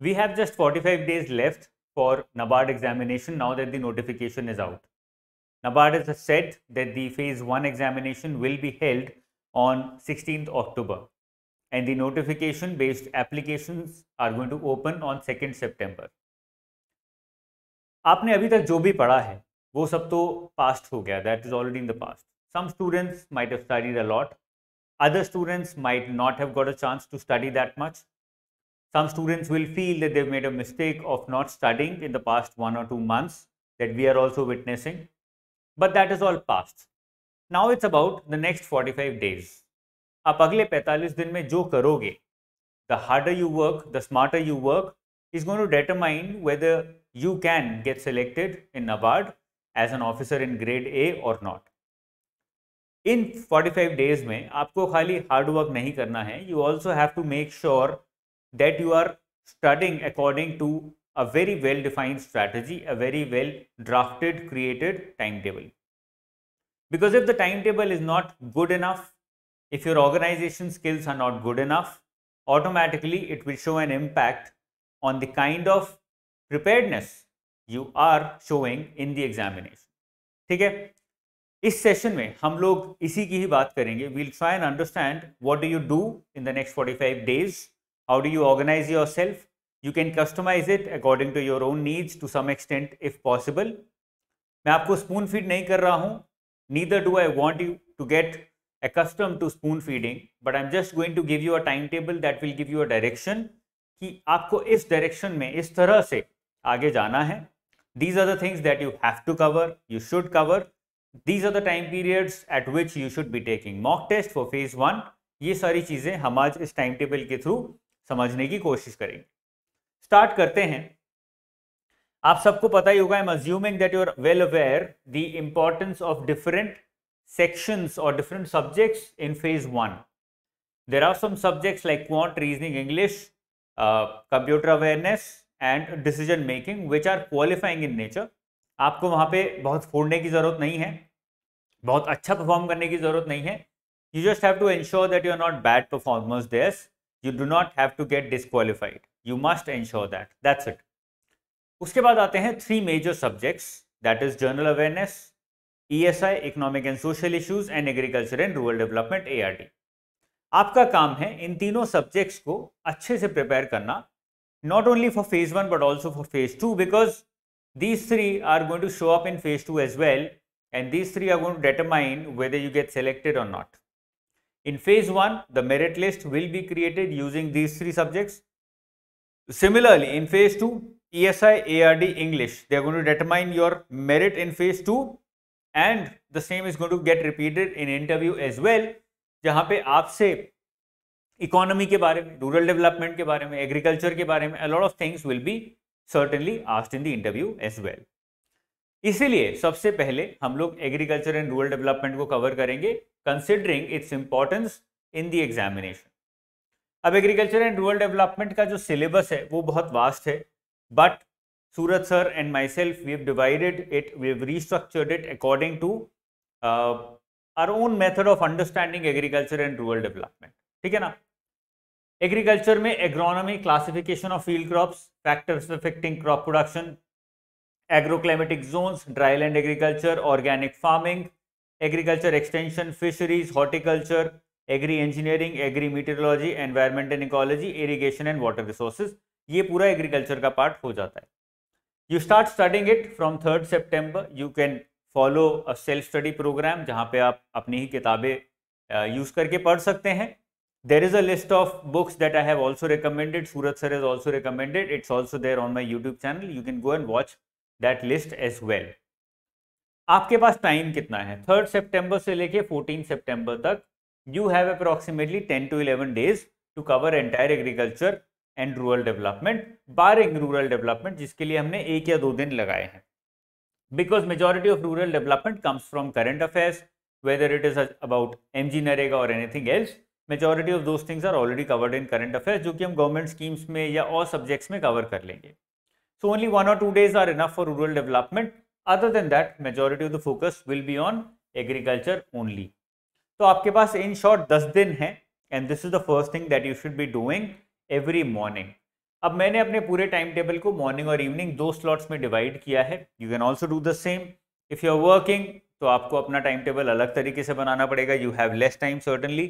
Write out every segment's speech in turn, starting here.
We have just 45 days left for NABARD examination now that the notification is out. NABARD has said that the phase 1 examination will be held on 16th October and the notification based applications are going to open on 2nd September. आपने अभी तक जो भी पढ़ा है वो सब तो पास्ट हो गया that is already in the past some students might have studied a lot other students might not have got a chance to study that much some students will feel that they've made a mistake of not studying in the past one or two months that we are also witnessing. But that is all past. Now it's about the next 45 days. आप अगले 45 दिन में जो करोगे the harder you work, the smarter you work, is going to determine whether you can get selected in NABARD as an officer in grade A or not. In 45 days में आपको खाली hard work नहीं करना है you also have to make sure that you are studying according to a very well defined strategy, a very well drafted, created timetable. Because if the timetable is not good enough, if your organization skills are not good enough, automatically it will show an impact on the kind of preparedness you are showing in the examination. ठीक है इस session में हम लोग इसी की ही बात करेंगे and understand what do you do in the next 45 days. How do you organize yourself? You can customize it according to your own needs to some extent if possible. मैं आपको स्पून फीड नहीं कर रहा हूँ neither do I want you to get accustomed to spoon feeding but i'm just going to give you a timetable that will give you a direction कि आपको इस direction में इस तरह से आगे जाना है these are the things that you have to cover you should cover these are the time periods at which you should be taking mock test for phase 1 ये सारी चीज़ें हम आज इस टाइम टेबल के थ्रू समझने की कोशिश करेंगे स्टार्ट करते हैं आप सबको पता ही होगा am assuming that you are well aware the importance of different sections और different subjects in phase one there are some subjects like quant reasoning English computer awareness and decision making which are qualifying in nature आपको वहां पर बहुत फोड़ने की जरूरत नहीं है बहुत अच्छा परफॉर्म करने की जरूरत नहीं है you just have to ensure that you are not bad performance these you do not have to get disqualified you must ensure that that's it उसके बाद आते हैं three major subjects that is general awareness, ESI, economic and social issues, and agriculture and rural development (ARD). आपका काम है इन तीनों subjects को अच्छे से प्रिपेयर करना not only for phase one but also for phase two because these three are going to show up in phase 2 as well and these three are going to determine whether you get selected or not in phase 1, the merit list will be created using these three subjects. Similarly, in phase 2, ESI, ARD, English, they are going to determine your merit in phase 2 and the same is going to get repeated in interview as well, जहाँ पे economy economy के बारे में rural development के बारे में agriculture के बारे में a lot of things will be certainly asked इसीलिए सबसे पहले हम लोग एग्रीकल्चर एंड रूरल डेवलपमेंट को कवर करेंगे considering its importance in the examination अब एग्रीकल्चर एंड रूरल डेवलपमेंट का जो सिलेबस है वो बहुत वास्ट है but Surat sir and myself we have divided it we have restructured it according to our own method of understanding agriculture and rural development ठीक है ना एग्रीकल्चर में agronomy classification of field crops factors affecting crop production agroclimatic zones dryland agriculture organic farming agriculture extension fisheries horticulture agri engineering agri meteorology environment and ecology irrigation and water resources ये पूरा agriculture का part हो जाता है you start starting it from third September you can follow a self study program जहाँ पे आप अपनी ही किताबें यूज़ करके पढ़ सकते हैं there is a list of books that I have also recommended Surat sir is also recommended it's also there on my YouTube channel you can go and watch that list as well आपके पास time कितना है third September से लेके fourteen September तक you have approximately ten to eleven days to cover entire agriculture and rural development barring rural development जिसके लिए हमने एक या दो दिन लगाए हैं because majority of rural development comes from current affairs it is about M G NREGA और anything else majority of those things are already covered in current affairs जो कि हम गवर्नमेंट स्कीम्स में या और सब्जेक्ट्स में कवर कर लेंगे So only one or two days are enough for rural development. Other than that, majority of the focus will be on agriculture only. तो आपके पास इन शॉर्ट दस दिन हैं and this is the first thing that you should be doing every morning अब मैंने अपने पूरे time table को मॉर्निंग और इवनिंग दो स्लॉट्स में डिवाइड किया है you can also do the same if you are working तो आपको अपना टाइम टेबल अलग तरीके से बनाना पड़ेगा you have less time certainly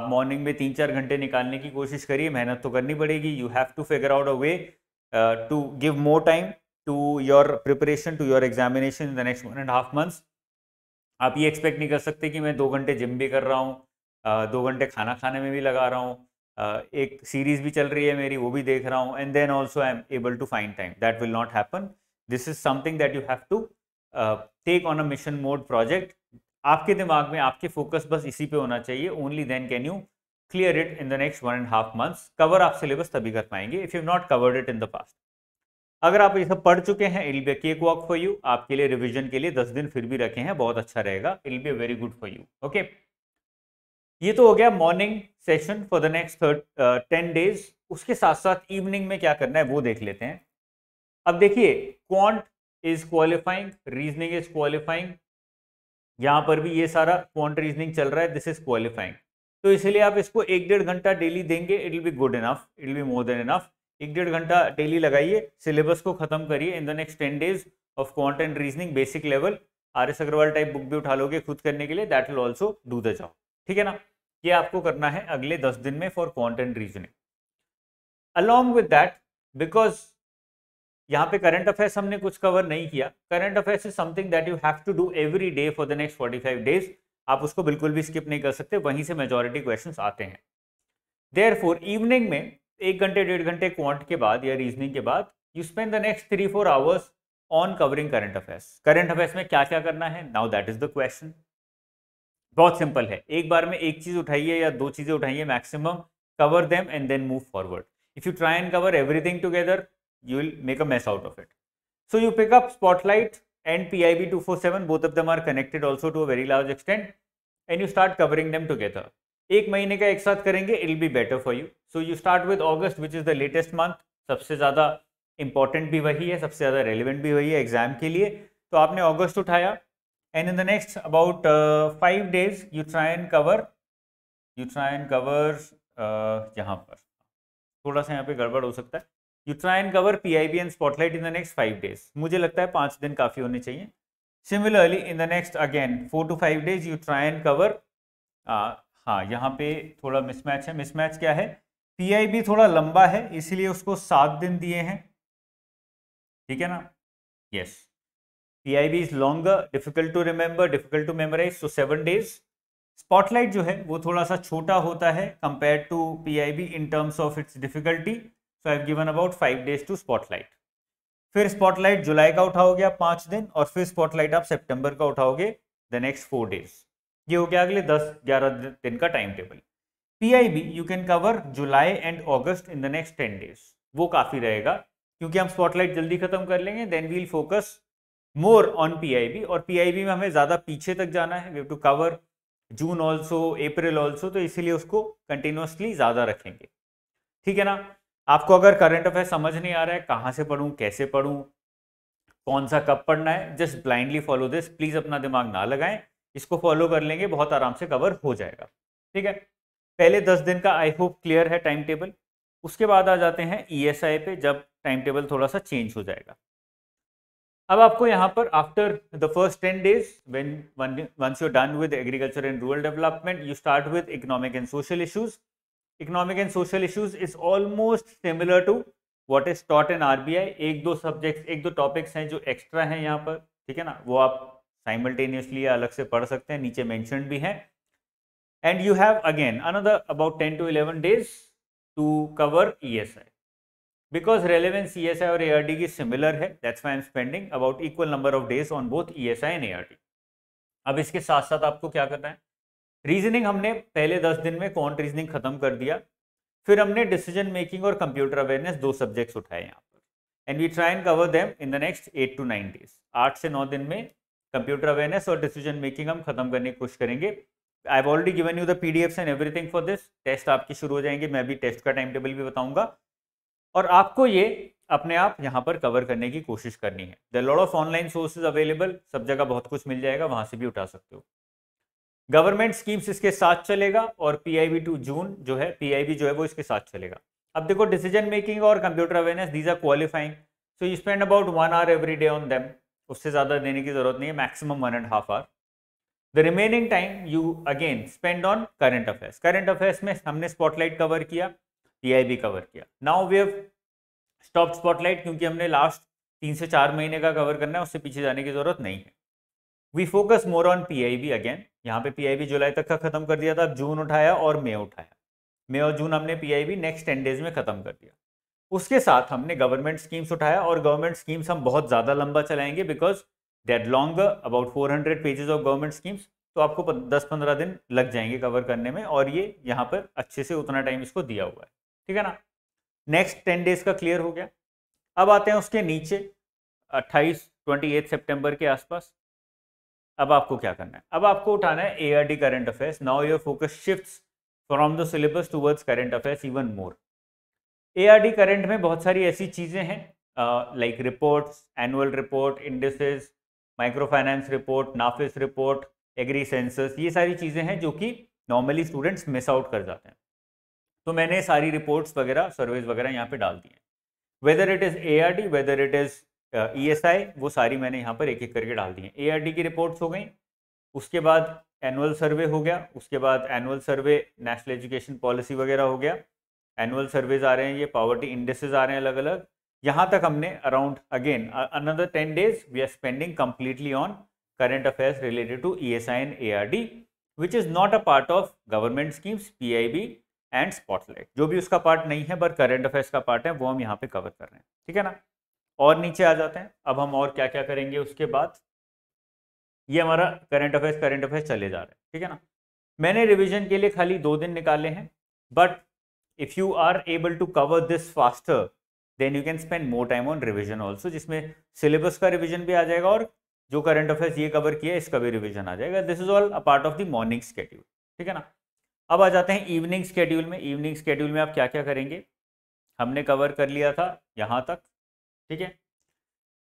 आप मॉर्निंग में तीन चार घंटे निकालने की कोशिश करिए मेहनत तो करनी पड़ेगी you have to figure out a way to uh, to give more time to your preparation, to your examination in the next one and half months. आप ये एक्सपेक्ट नहीं कर सकते कि मैं दो घंटे जिम भी कर रहा हूँ uh, दो घंटे खाना खाने में भी लगा रहा हूँ uh, एक सीरीज़ भी चल रही है मेरी वो भी देख रहा हूँ and then also I am able to find time that will not happen this is something that you have to take on a mission mode project आपके दिमाग में आपके फोकस बस इसी पे होना चाहिए only then can you clear it in the next one and half months. Cover आप syllabus तभी कर पाएंगे if you've not covered it in the past. अगर आप ये सब पढ़ चुके हैं it'll be cake walk for you आपके लिए रिविजन के लिए दस दिन फिर भी रखे हैं बहुत अच्छा रहेगा it'll be very good for you okay ये तो हो गया morning session for the next third ten days उसके साथ साथ इवनिंग में क्या करना है वो देख लेते हैं अब देखिए quant is qualifying reasoning is qualifying यहाँ पर भी ये सारा क्वांट रीजनिंग चल रहा है दिस इज क्वालिफाइंग तो इसलिए आप इसको एक डेढ़ घंटा डेली देंगे it will be good enough it will be more than enough एक डेढ़ घंटा डेली लगाइए सिलेबस को खत्म करिए in the next ten days of quant and reasoning basic level R S Agarwal type book भी उठा लोगे खुद करने के लिए that will also do the job ठीक है ना ये आपको करना है अगले दस दिन में for quant and reasoning along with that because यहाँ पे करंट अफेयर्स हमने कुछ कवर नहीं किया current affairs is something that you have to do every day for the next forty five days आप उसको बिल्कुल भी स्किप नहीं कर सकते वहीं से मेजोरिटी क्वेश्चन आते हैं देयर इवनिंग में एक घंटे डेढ़ घंटे क्वांट के बाद या रीजनिंग के बाद you spend the next three four hours on covering current affairs current affairs में क्या क्या करना है now that is the question बहुत सिंपल है एक बार में एक चीज उठाइए या दो चीजें उठाइए maximum cover them and then move forward if you try and cover everything together you will make a mess out of it so you pick up spotlight and PIB247, both of them are connected also to a very large extent and you start covering them together. एक महीने का एक साथ करेंगे it will be better for you so you start with August which is the latest month सबसे ज़्यादा important भी वही है सबसे ज़्यादा रेलिवेंट भी वही है एग्जाम के लिए तो आपने ऑगस्ट उठाया and in the next about five days you try and cover you try and cover यहाँ पर थोड़ा सा यहाँ पे गड़बड़ हो सकता है you try and cover PIB and spotlight in the next five days मुझे लगता है पाँच दिन काफ़ी होने चाहिए similarly in the next again four to five days you try and cover हाँ यहाँ पे थोड़ा मिसमैच है मिसमैच क्या है पीआईबी थोड़ा लंबा है इसीलिए उसको सात दिन दिए हैं ठीक है ना yes PIB is longer difficult to remember difficult to memorise so seven days spotlight जो है वो थोड़ा सा छोटा होता है compare to PIB in terms of its difficulty so I given about five days to spotlight फिर स्पॉटलाइट जुलाई का उठाओगे आप पांच दिन और फिर स्पॉटलाइट आप सितंबर का उठाओगे द नेक्स्ट फोर डेज ये हो गया अगले दस ग्यारह दिन का time table PIB you can cover July and August in the next ten days वो काफ़ी रहेगा क्योंकि हम स्पॉटलाइट जल्दी खत्म कर लेंगे then we'll focus more on PIB और पीआईबी में हमें ज़्यादा पीछे तक जाना है we to cover June also April also तो इसीलिए उसको कंटिन्यूसली ज़्यादा रखेंगे ठीक है ना आपको अगर करंट अफेयर समझ नहीं आ रहा है कहाँ से पढ़ूँ कैसे पढ़ूँ कौन सा कब पढ़ना है just blindly follow this please अपना दिमाग ना लगाएं इसको फॉलो कर लेंगे बहुत आराम से कवर हो जाएगा ठीक है पहले दस दिन का आई होप क्लियर है टाइम टेबल उसके बाद आ जाते हैं ई e पे जब टाइम टेबल थोड़ा सा चेंज हो जाएगा अब आपको यहाँ पर after the first ten days when once you done with agriculture and rural development you start with economic and social issues economic and social issues is almost similar to what is taught in RBI एक दो subjects एक दो topics हैं जो extra हैं यहाँ पर ठीक है ना वो आप साइमल्टेनियसली या अलग से पढ़ सकते हैं नीचे मैंशन भी हैं and you have again another about ten to eleven days to cover E S I E S I और डी की सिमिलर है about equal number of days on both E S I and A R D अब इसके साथ साथ आपको क्या करना है रीजनिंग हमने पहले दस दिन में कॉन्ट रीजनिंग खत्म कर दिया फिर हमने डिसीजन मेकिंग और कंप्यूटर अवेयरनेस दो सब्जेक्ट्स उठाए यहाँ पर and we try and cover them in the next eight to nine days आठ से नौ दिन में कंप्यूटर अवेयरनेस और डिसीजन मेकिंग हम खत्म करने की कोशिश करेंगे I have already given you the P and everything for this test आपके शुरू हो जाएंगे मैं भी टेस्ट का टाइम टेबल भी बताऊंगा और आपको ये अपने आप यहाँ पर कवर करने की कोशिश करनी है the load of online sources available सब जगह बहुत कुछ मिल जाएगा वहाँ से भी उठा सकते हो गवर्नमेंट स्कीम्स इसके साथ चलेगा और पीआईबी टू जून जो है पीआईबी जो है वो इसके साथ चलेगा अब देखो डिसीजन मेकिंग और computer awareness these are qualifying so you spend about one hour every day on them उससे ज़्यादा देने की जरूरत नहीं है maximum one and half hour the remaining time you again spend on current affairs current affairs में हमने spotlight cover किया पी कवर किया now we have stop spotlight क्योंकि हमने लास्ट तीन से चार महीने का कवर करना है उससे पीछे जाने की जरूरत नहीं है we focus more on B again यहाँ पे बी जुलाई तक का खत्म कर दिया था अब जून उठाया और मई उठाया मई और जून हमने बी नेक्स्ट टेन डेज में खत्म कर दिया उसके साथ हमने गवर्नमेंट स्कीम्स उठाया और गवर्नमेंट स्कीम्स हम बहुत ज़्यादा लंबा चलाएंगे because dead long about 400 pages of government schemes तो आपको 10-15 दिन लग जाएंगे कवर करने में और ये यहाँ पर अच्छे से उतना टाइम इसको दिया हुआ है ठीक है ना नेक्स्ट टेन डेज का क्लियर हो गया अब आते हैं उसके नीचे अट्ठाईस ट्वेंटी एट सेप्टेम्बर के आसपास अब आपको क्या करना है अब आपको उठाना है A R D current affairs now your focus shift from the syllabus towards current affairs even more A R D current में बहुत सारी ऐसी चीज़ें हैं like reports annual report indices micro finance report NAFIS report agri census ये सारी चीज़ें हैं जो कि नॉर्मली स्टूडेंट्स मिस आउट कर जाते हैं तो मैंने सारी रिपोर्ट्स वगैरह सर्वेज वगैरह यहाँ पे डाल दिए हैं whether it is A R D whether it is E S I वो सारी मैंने यहाँ पर एक एक करके डाल दी है ए आर डी की रिपोर्ट्स हो गई उसके बाद एनुअल सर्वे हो गया उसके बाद annual survey national education policy वगैरह हो गया एनुअल सर्वेज आ रहे हैं ये पावर्टी इंडेसेज आ रहे हैं अलग अलग यहाँ तक हमने around again another ten days we are spending completely on current affairs A R D which is not a part of government schemes P I B and spotlight जो भी उसका पार्ट नहीं है पर करेंट अफेयर्स का part है वो हम यहाँ पे कवर कर रहे हैं ठीक है ना और नीचे आ जाते हैं अब हम और क्या क्या करेंगे उसके बाद ये हमारा करंट अफेयर्स करंट अफेयर्स चले जा रहे हैं ठीक है ना मैंने रिविजन के लिए खाली दो दिन निकाले हैं but if you are able to cover this faster then you can spend more time on revision also जिसमें सिलेबस का रिविजन भी आ जाएगा और जो करंट अफेयर्स ये कवर किया इसका भी रिविजन आ जाएगा this is all a part of the morning schedule ठीक है ना अब आ जाते हैं इवनिंग स्केड्यूल में इवनिंग स्केड्यूल में आप क्या क्या करेंगे हमने कवर कर लिया था यहाँ तक ठीक है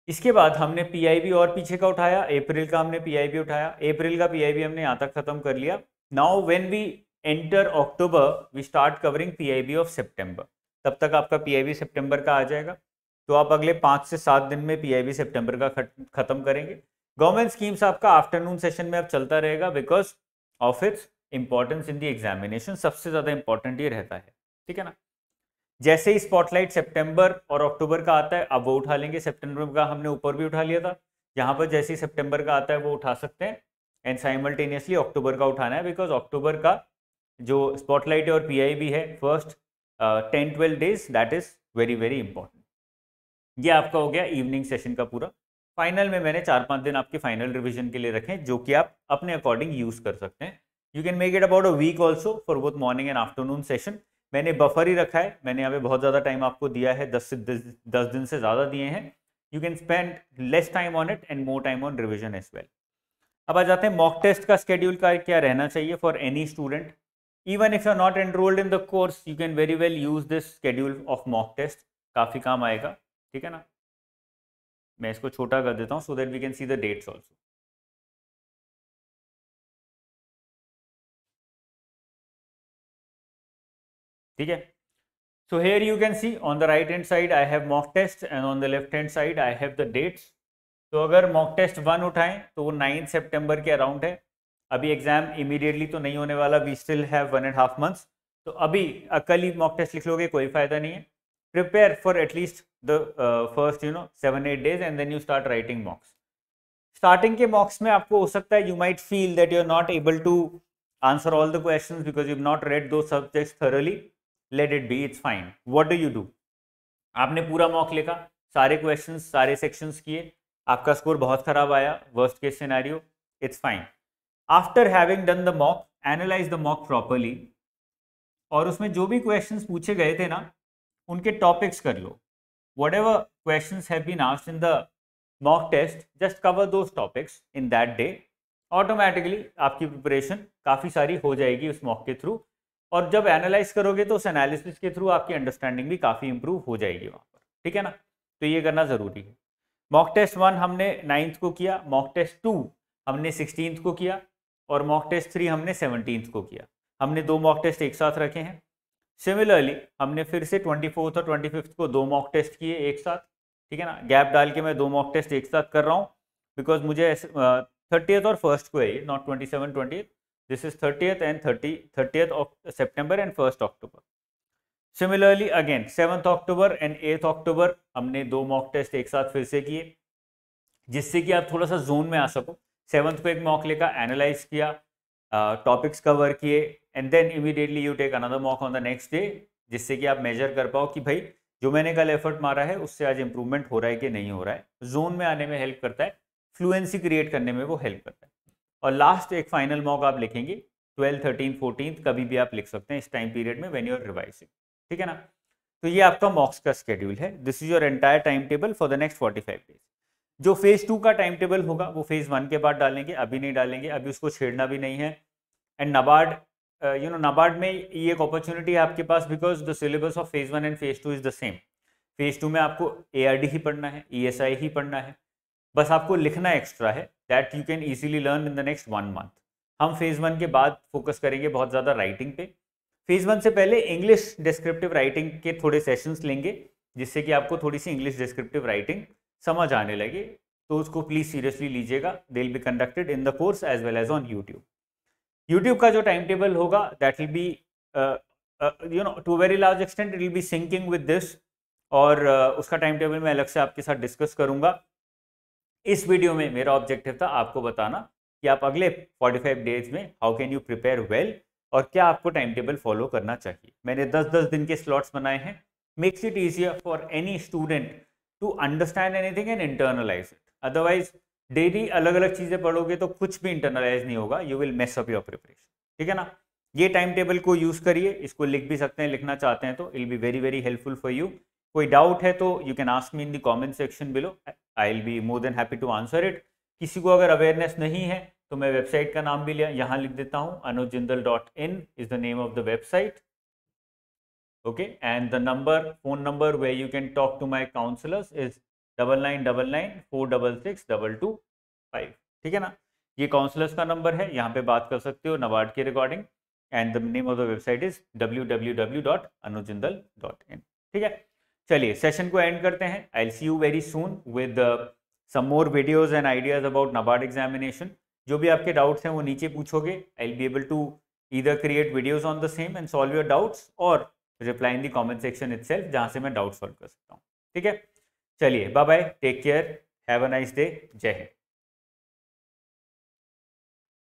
इसके बाद हमने पीआईबी और पीछे का उठाया अप्रैल का हमने पीआईबी उठाया अप्रैल का पीआईबी हमने यहाँ तक खत्म कर लिया now when we enter October we start covering PIB of September तब तक आपका पीआईबी सितंबर का आ जाएगा तो आप अगले पाँच से सात दिन में पीआईबी सितंबर का खत्म करेंगे गवर्नमेंट स्कीम्स आपका आफ्टरनून सेशन में अब चलता रहेगा because of its importance in the examination सबसे ज़्यादा इंपॉर्टेंट ये रहता है ठीक है ना जैसे ही स्पॉटलाइट सितंबर और अक्टूबर का आता है अब वो उठा लेंगे सितंबर का हमने ऊपर भी उठा लिया था यहाँ पर जैसे ही सितंबर का आता है वो उठा सकते हैं एंड साइमल्टेनियसली अक्टूबर का उठाना है बिकॉज अक्टूबर का जो स्पॉटलाइट है और भी है first ten twelve days that is very very important ये आपका हो गया इवनिंग सेशन का पूरा फाइनल में मैंने चार पाँच दिन आपके फाइनल रिविजन के लिए रखे जो कि आप अपने अकॉर्डिंग यूज़ कर सकते हैं you can make it about a week also for both morning and afternoon session मैंने बफर ही रखा है मैंने यहाँ पे बहुत ज़्यादा टाइम आपको दिया है दस से दस दिन से ज़्यादा दिए हैं you can spend less time on it and more time on revision as well अब आ जाते हैं मॉक टेस्ट का स्केड्यूल का क्या रहना चाहिए for any student even if you are not enrolled in the course you can very well use this schedule of mock test काफ़ी काम आएगा ठीक है ना मैं इसको छोटा कर देता हूँ so that we can see the dates also ठीक है so here you can see on the right hand side I have mock test and on the left hand side I have the dates तो अगर mock test one उठाएं तो वो nine September के around है अभी एग्जाम इमीडिएटली तो नहीं होने वाला we still have one and half months तो अभी कल ही मॉक टेस्ट लिख लोगे कोई फायदा नहीं है prepare for at least the first you know seven eight days and then you start writing mocks starting के मॉक्स में आपको हो सकता है you might feel that you are not able to answer all the question because you not read दो subjects thoroughly let it be it's fine what do you do आपने पूरा mock लिखा सारे क्वेश्चन सारे सेक्शंस किए आपका score बहुत खराब आया worst case scenario it's fine after having done the mock analyse the mock properly और उसमें जो भी क्वेश्चंस पूछे गए थे ना उनके टॉपिक्स कर लो whatever question have been asked in the mock test just cover दो topics in that day automatically आपकी प्रिपरेशन काफ़ी सारी हो जाएगी उस मॉक के थ्रू और जब एनालाइज करोगे तो उस एनालिसिस के थ्रू आपकी अंडरस्टैंडिंग भी काफ़ी इंप्रूव हो जाएगी वहाँ पर ठीक है ना तो ये करना ज़रूरी है मॉक टेस्ट वन हमने नाइन्थ को किया मॉक टेस्ट टू हमने सिक्सटीन को किया और मॉक टेस्ट थ्री हमने सेवनटीन को किया हमने दो मॉक टेस्ट एक साथ रखे हैं सिमिलरली हमने फिर से ट्वेंटी फोर्थ और ट्वेंटी फिफ्थ को दो मॉक टेस्ट किए एक साथ ठीक है ना गैप डाल के मैं दो मॉक टेस्ट एक साथ कर रहा हूँ बिकॉज मुझे थर्टी और फर्स्ट को है not twenty seven twenty This is 30th and 30, 30th of September and 1st October. Similarly again seventh October and eighth October हमने दो मॉक टेस्ट एक साथ फिर से किए जिससे कि आप थोड़ा सा जोन में आ सको सेवंथ को एक मॉक लेकर एनालाइज किया टॉपिक्स कवर किए and then immediately you take another mock on the next day जिससे कि आप मेजर कर पाओ कि भाई जो मैंने कल एफर्ट मारा है उससे आज इम्प्रूवमेंट हो रहा है कि नहीं हो रहा है जोन में आने में हेल्प करता है फ्लुएंसी क्रिएट करने में वो हेल्प करता है और लास्ट एक फाइनल मॉक आप लिखेंगे ट्वेल्थ थर्टीन फोर्टीन कभी भी आप लिख सकते हैं इस टाइम पीरियड में वेन यूर रिवाइजिंग ठीक है ना तो ये आपका मॉक्स का स्केड्यूल है this is your entire time table for the next forty five days जो फेज टू का टाइम टेबल होगा वो फेज वन के बाद डालेंगे अभी नहीं डालेंगे अभी उसको छेड़ना भी नहीं है and NABARD you know NABARD में ये एक अपॉर्चुनिटी है आपके पास because the syllabus of phase one and phase two is the same phase two में आपको ए ही पढ़ना है ई e ही पढ़ना है बस आपको लिखना एक्स्ट्रा है that you can easily learn in the next one month हम फेज़ वन के बाद फोकस करेंगे बहुत ज़्यादा राइटिंग पे फेज़ वन से पहले इंग्लिश डिस्क्रिप्टिव राइटिंग के थोड़े सेशंस लेंगे जिससे कि आपको थोड़ी सी इंग्लिश डिस्क्रिप्टिव राइटिंग समझ आने लगे तो उसको प्लीज़ सीरियसली लीजिएगा they will be conducted in the course as well as on YouTube YouTube का जो टाइम टेबल होगा that will be you know to very large extent it will be syncing with this और uh, उसका time table मैं अलग से आपके साथ डिस्कस करूंगा इस वीडियो में मेरा ऑब्जेक्टिव था आपको बताना कि आप अगले 45 डेज में how can you prepare well और क्या आपको टाइम टेबल फॉलो करना चाहिए मैंने 10-10 दिन के स्लॉट्स बनाए हैं makes it easier for any student to understand anything and internalise it otherwise daily अलग अलग चीज़ें पढ़ोगे तो कुछ भी इंटरनलाइज नहीं होगा you will mess up your preparation ठीक है ना ये टाइम टेबल को यूज़ करिए इसको लिख भी सकते हैं लिखना चाहते हैं तो it'll be very very helpful for you कोई डाउट है तो you can ask me in the comment section below I will be more than happy to answer it किसी को अगर अवेयरनेस नहीं है तो मैं वेबसाइट का नाम भी लिया यहाँ लिख देता हूँ anujindal dot in is the name of the website okay and the number phone number way you can talk to my counsellors is double nine double nine four double six double two five ठीक है ना ये counsellors का number है यहाँ पे बात कर सकते हो नवाड के recording and the name of the website is W W W dot anujindal dot in ठीक है चलिए सेशन को एंड करते हैं I see you very soon with some more videos and ideas about NABARD examination जो भी आपके डाउट्स हैं वो नीचे पूछोगे I be able to either create videos on the same and solve your doubts और reply in the comment section it self जहाँ से मैं डाउट सॉल्व कर सकता हूँ ठीक है चलिए bye bye take care have a nice day जय हिंद